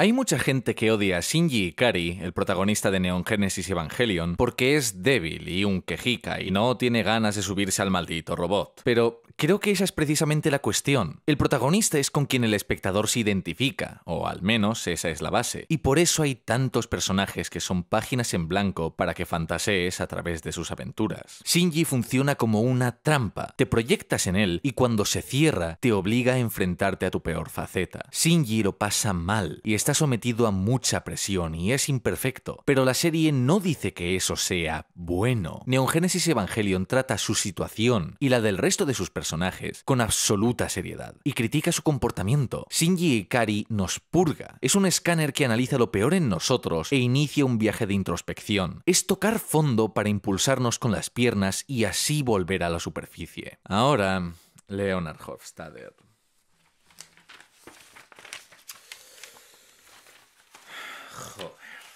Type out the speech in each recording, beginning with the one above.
Hay mucha gente que odia a Shinji Ikari, el protagonista de Neon Genesis Evangelion, porque es débil y un quejica y no tiene ganas de subirse al maldito robot. Pero creo que esa es precisamente la cuestión. El protagonista es con quien el espectador se identifica, o al menos esa es la base. Y por eso hay tantos personajes que son páginas en blanco para que fantasees a través de sus aventuras. Shinji funciona como una trampa. Te proyectas en él y cuando se cierra te obliga a enfrentarte a tu peor faceta. Shinji lo pasa mal y está sometido a mucha presión y es imperfecto, pero la serie no dice que eso sea bueno. Neon Genesis Evangelion trata su situación y la del resto de sus personajes con absoluta seriedad y critica su comportamiento. Shinji Ikari nos purga. Es un escáner que analiza lo peor en nosotros e inicia un viaje de introspección. Es tocar fondo para impulsarnos con las piernas y así volver a la superficie. Ahora, Leonard Hofstadter. Ugh.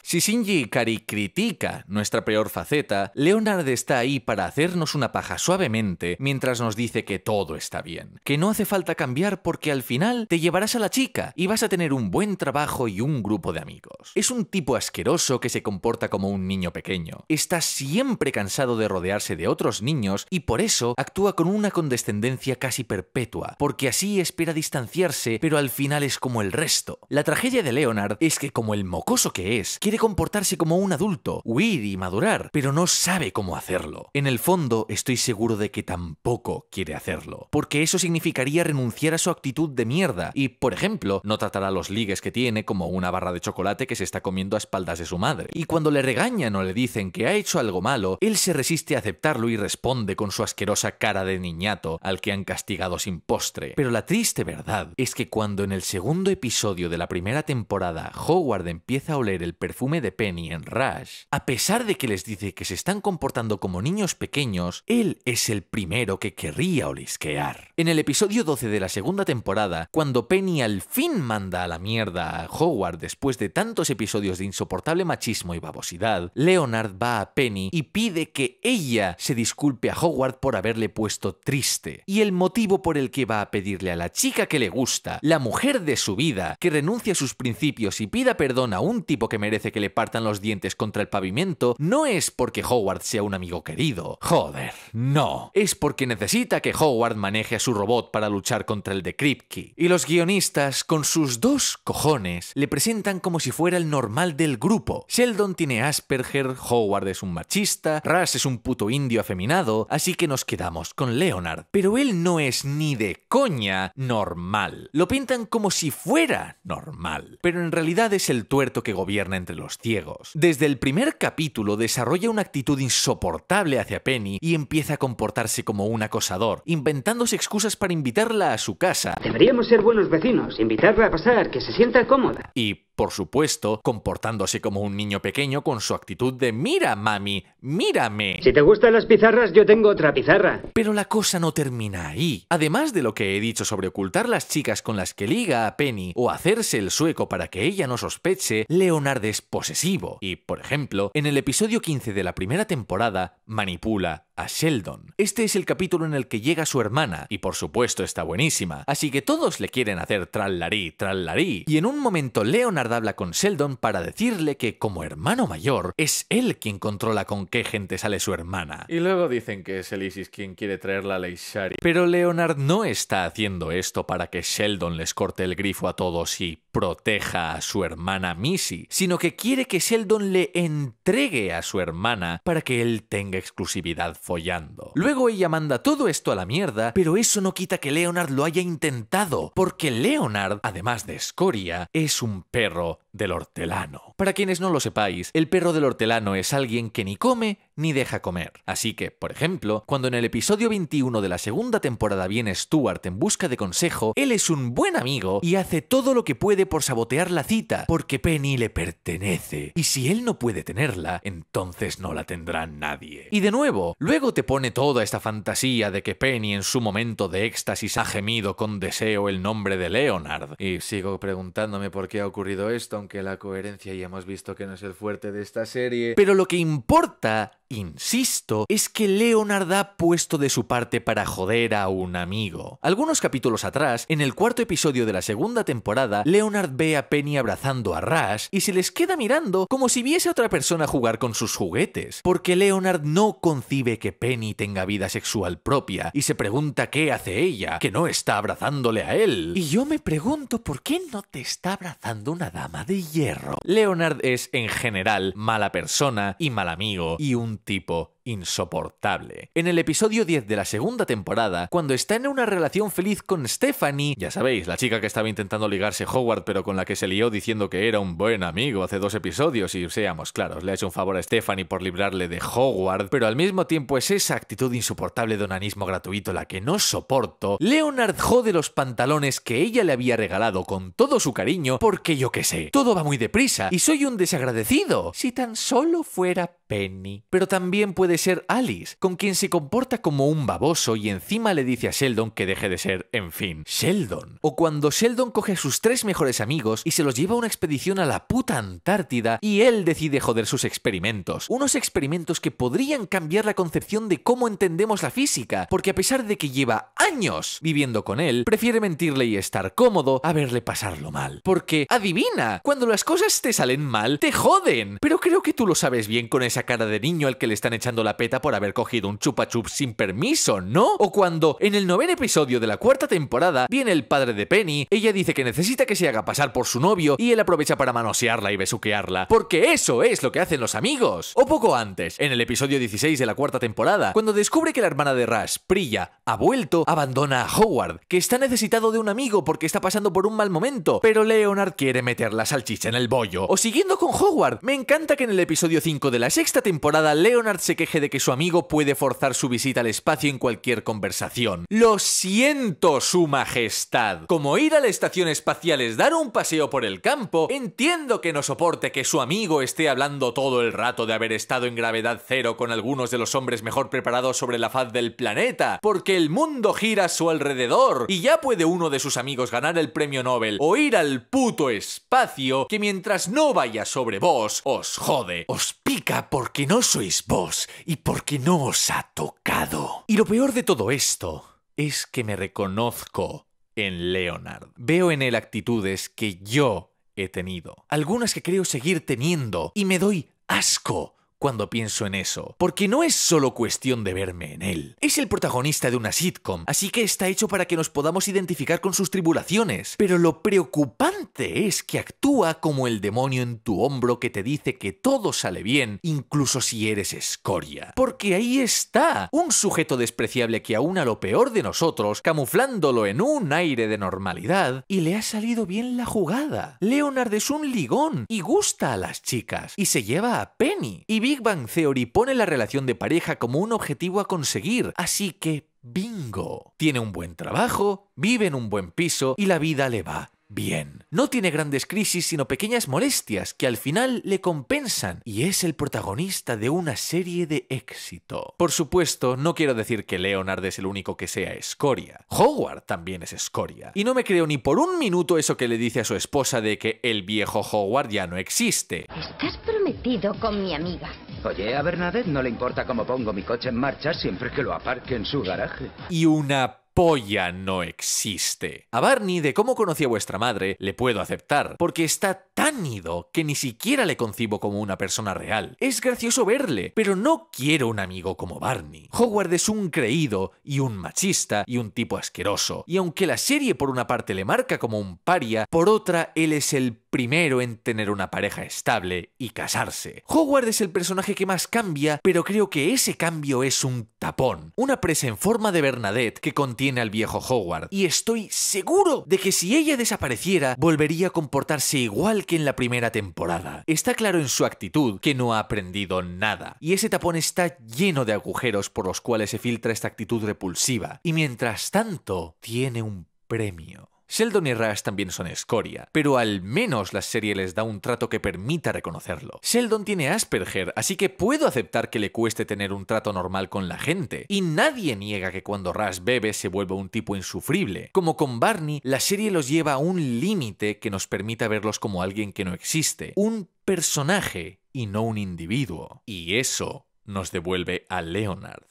Si Shinji Ikari critica nuestra peor faceta, Leonard está ahí para hacernos una paja suavemente mientras nos dice que todo está bien, que no hace falta cambiar porque al final te llevarás a la chica y vas a tener un buen trabajo y un grupo de amigos. Es un tipo asqueroso que se comporta como un niño pequeño. Está siempre cansado de rodearse de otros niños y por eso actúa con una condescendencia casi perpetua, porque así espera distanciarse, pero al final es como el resto. La tragedia de Leonard es que como el mocoso que es, quiere comportarse como un adulto, huir y madurar, pero no sabe cómo hacerlo. En el fondo, estoy seguro de que tampoco quiere hacerlo, porque eso significaría renunciar a su actitud de mierda y, por ejemplo, no tratará los ligues que tiene como una barra de chocolate que se está comiendo a espaldas de su madre. Y cuando le regañan o le dicen que ha hecho algo malo, él se resiste a aceptarlo y responde con su asquerosa cara de niñato al que han castigado sin postre. Pero la triste verdad es que cuando en el segundo episodio de la primera temporada Howard empieza a oler el perfume de Penny en Rush. A pesar de que les dice que se están comportando como niños pequeños, él es el primero que querría olisquear. En el episodio 12 de la segunda temporada, cuando Penny al fin manda a la mierda a Howard después de tantos episodios de insoportable machismo y babosidad, Leonard va a Penny y pide que ella se disculpe a Howard por haberle puesto triste. Y el motivo por el que va a pedirle a la chica que le gusta, la mujer de su vida, que renuncie a sus principios y pida perdón a un tipo que merece que le partan los dientes contra el pavimento no es porque Howard sea un amigo querido. Joder, no. Es porque necesita que Howard maneje a su robot para luchar contra el de Kripke. Y los guionistas, con sus dos cojones, le presentan como si fuera el normal del grupo. Sheldon tiene Asperger, Howard es un machista, Ras es un puto indio afeminado, así que nos quedamos con Leonard. Pero él no es ni de coña normal. Lo pintan como si fuera normal. Pero en realidad es el tuerto que gobierna entre los ciegos. Desde el primer capítulo desarrolla una actitud insoportable hacia Penny y empieza a comportarse como un acosador, inventándose excusas para invitarla a su casa. Deberíamos ser buenos vecinos, invitarla a pasar, que se sienta cómoda. Y por supuesto, comportándose como un niño pequeño con su actitud de mira, mami, mírame. Si te gustan las pizarras, yo tengo otra pizarra. Pero la cosa no termina ahí. Además de lo que he dicho sobre ocultar las chicas con las que liga a Penny o hacerse el sueco para que ella no sospeche, Leonard es posesivo y, por ejemplo, en el episodio 15 de la primera temporada, manipula a Sheldon. Este es el capítulo en el que llega su hermana, y por supuesto está buenísima, así que todos le quieren hacer trallarí, trallarí, y en un momento Leonard habla con Sheldon para decirle que como hermano mayor, es él quien controla con qué gente sale su hermana. Y luego dicen que es Elisis quien quiere traerla a Leishari. Pero Leonard no está haciendo esto para que Sheldon les corte el grifo a todos y proteja a su hermana Missy, sino que quiere que Sheldon le entregue a su hermana para que él tenga exclusividad follando. Luego ella manda todo esto a la mierda, pero eso no quita que Leonard lo haya intentado, porque Leonard, además de escoria, es un perro del hortelano. Para quienes no lo sepáis, el perro del hortelano es alguien que ni come ni deja comer. Así que, por ejemplo, cuando en el episodio 21 de la segunda temporada viene Stuart en busca de consejo, él es un buen amigo y hace todo lo que puede por sabotear la cita, porque Penny le pertenece. Y si él no puede tenerla, entonces no la tendrá nadie. Y de nuevo, luego te pone toda esta fantasía de que Penny en su momento de éxtasis ha gemido con deseo el nombre de Leonard. Y sigo preguntándome por qué ha ocurrido esto, aunque la coherencia ya hemos visto que no es el fuerte de esta serie, pero lo que importa insisto, es que Leonard ha puesto de su parte para joder a un amigo. Algunos capítulos atrás, en el cuarto episodio de la segunda temporada, Leonard ve a Penny abrazando a Rush y se les queda mirando como si viese a otra persona jugar con sus juguetes, porque Leonard no concibe que Penny tenga vida sexual propia y se pregunta qué hace ella, que no está abrazándole a él. Y yo me pregunto por qué no te está abrazando una dama de hierro. Leonard es en general mala persona y mal amigo y un tipo insoportable. En el episodio 10 de la segunda temporada, cuando está en una relación feliz con Stephanie, ya sabéis, la chica que estaba intentando ligarse a Howard pero con la que se lió diciendo que era un buen amigo hace dos episodios y seamos claros, le ha hecho un favor a Stephanie por librarle de Howard, pero al mismo tiempo es esa actitud insoportable de onanismo gratuito la que no soporto, Leonard jode los pantalones que ella le había regalado con todo su cariño porque yo qué sé, todo va muy deprisa y soy un desagradecido. Si tan solo fuera Penny. Pero también puede ser Alice, con quien se comporta como un baboso y encima le dice a Sheldon que deje de ser, en fin, Sheldon. O cuando Sheldon coge a sus tres mejores amigos y se los lleva a una expedición a la puta Antártida y él decide joder sus experimentos. Unos experimentos que podrían cambiar la concepción de cómo entendemos la física, porque a pesar de que lleva años viviendo con él, prefiere mentirle y estar cómodo a verle pasarlo mal. Porque, adivina, cuando las cosas te salen mal, te joden. Pero creo que tú lo sabes bien con esa cara de niño al que le están echando la peta por haber cogido un chupa chup sin permiso, ¿no? O cuando, en el noveno episodio de la cuarta temporada, viene el padre de Penny, ella dice que necesita que se haga pasar por su novio y él aprovecha para manosearla y besuquearla, porque eso es lo que hacen los amigos. O poco antes, en el episodio 16 de la cuarta temporada, cuando descubre que la hermana de Rush, Prilla, ha vuelto, abandona a Howard, que está necesitado de un amigo porque está pasando por un mal momento, pero Leonard quiere meter la salchicha en el bollo. O siguiendo con Howard, me encanta que en el episodio 5 de la sexta temporada Leonard se queje de que su amigo puede forzar su visita al espacio en cualquier conversación. Lo siento, Su Majestad. Como ir a la estación espacial es dar un paseo por el campo, entiendo que no soporte que su amigo esté hablando todo el rato de haber estado en gravedad cero con algunos de los hombres mejor preparados sobre la faz del planeta, porque el mundo gira a su alrededor y ya puede uno de sus amigos ganar el premio Nobel o ir al puto espacio que mientras no vaya sobre vos, os jode, os pica porque no sois vos y porque no os ha tocado. Y lo peor de todo esto es que me reconozco en Leonard. Veo en él actitudes que yo he tenido, algunas que creo seguir teniendo, y me doy asco cuando pienso en eso, porque no es solo cuestión de verme en él. Es el protagonista de una sitcom, así que está hecho para que nos podamos identificar con sus tribulaciones. Pero lo preocupante es que actúa como el demonio en tu hombro que te dice que todo sale bien, incluso si eres escoria. Porque ahí está, un sujeto despreciable que a lo peor de nosotros, camuflándolo en un aire de normalidad, y le ha salido bien la jugada. Leonard es un ligón y gusta a las chicas, y se lleva a Penny, y Big Bang Theory pone la relación de pareja como un objetivo a conseguir, así que bingo. Tiene un buen trabajo, vive en un buen piso y la vida le va bien. No tiene grandes crisis, sino pequeñas molestias que al final le compensan y es el protagonista de una serie de éxito. Por supuesto, no quiero decir que Leonard es el único que sea escoria. Howard también es escoria. Y no me creo ni por un minuto eso que le dice a su esposa de que el viejo Howard ya no existe. Estás prometido con mi amiga. Oye, a Bernadette no le importa cómo pongo mi coche en marcha siempre que lo aparque en su garaje. Y una polla no existe. A Barney de cómo conocí a vuestra madre le puedo aceptar, porque está tan ido que ni siquiera le concibo como una persona real. Es gracioso verle, pero no quiero un amigo como Barney. Howard es un creído y un machista y un tipo asqueroso, y aunque la serie por una parte le marca como un paria, por otra él es el primero en tener una pareja estable y casarse. Howard es el personaje que más cambia, pero creo que ese cambio es un tapón, una presa en forma de Bernadette que continúa al viejo Howard. Y estoy seguro de que si ella desapareciera, volvería a comportarse igual que en la primera temporada. Está claro en su actitud que no ha aprendido nada. Y ese tapón está lleno de agujeros por los cuales se filtra esta actitud repulsiva. Y mientras tanto, tiene un premio. Sheldon y Rush también son escoria, pero al menos la serie les da un trato que permita reconocerlo. Sheldon tiene Asperger, así que puedo aceptar que le cueste tener un trato normal con la gente, y nadie niega que cuando Rush bebe se vuelve un tipo insufrible. Como con Barney, la serie los lleva a un límite que nos permita verlos como alguien que no existe, un personaje y no un individuo. Y eso nos devuelve a Leonard.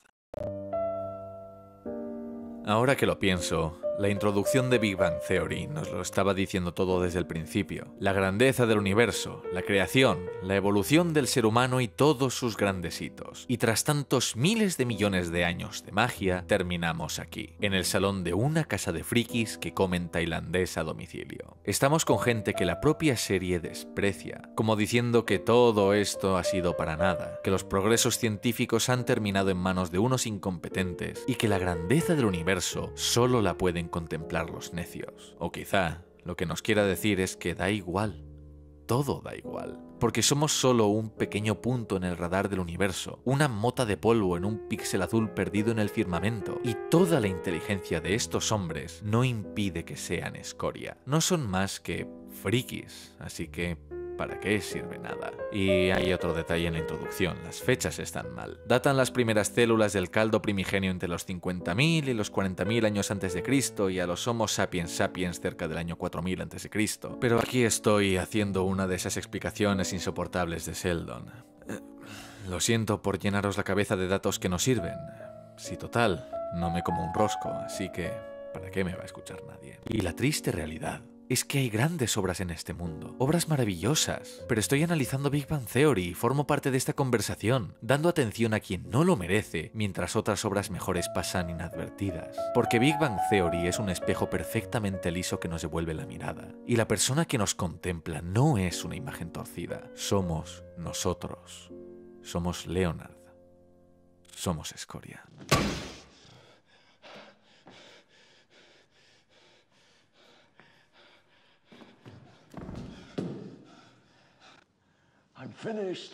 Ahora que lo pienso, la introducción de Big Bang Theory nos lo estaba diciendo todo desde el principio. La grandeza del universo, la creación, la evolución del ser humano y todos sus grandes hitos. Y tras tantos miles de millones de años de magia, terminamos aquí, en el salón de una casa de frikis que comen tailandés a domicilio. Estamos con gente que la propia serie desprecia, como diciendo que todo esto ha sido para nada, que los progresos científicos han terminado en manos de unos incompetentes y que la grandeza del universo solo la pueden contemplar los necios. O quizá lo que nos quiera decir es que da igual, todo da igual, porque somos solo un pequeño punto en el radar del universo, una mota de polvo en un píxel azul perdido en el firmamento, y toda la inteligencia de estos hombres no impide que sean escoria. No son más que frikis, así que ¿Para qué sirve nada? Y hay otro detalle en la introducción, las fechas están mal. Datan las primeras células del caldo primigenio entre los 50.000 y los 40.000 años antes de Cristo y a los Homo sapiens sapiens cerca del año 4000 antes de Cristo. Pero aquí estoy haciendo una de esas explicaciones insoportables de Sheldon. Eh, lo siento por llenaros la cabeza de datos que no sirven. Si total, no me como un rosco, así que ¿para qué me va a escuchar nadie? Y la triste realidad es que hay grandes obras en este mundo, obras maravillosas, pero estoy analizando Big Bang Theory y formo parte de esta conversación, dando atención a quien no lo merece, mientras otras obras mejores pasan inadvertidas. Porque Big Bang Theory es un espejo perfectamente liso que nos devuelve la mirada, y la persona que nos contempla no es una imagen torcida, somos nosotros, somos Leonard, somos escoria. finished.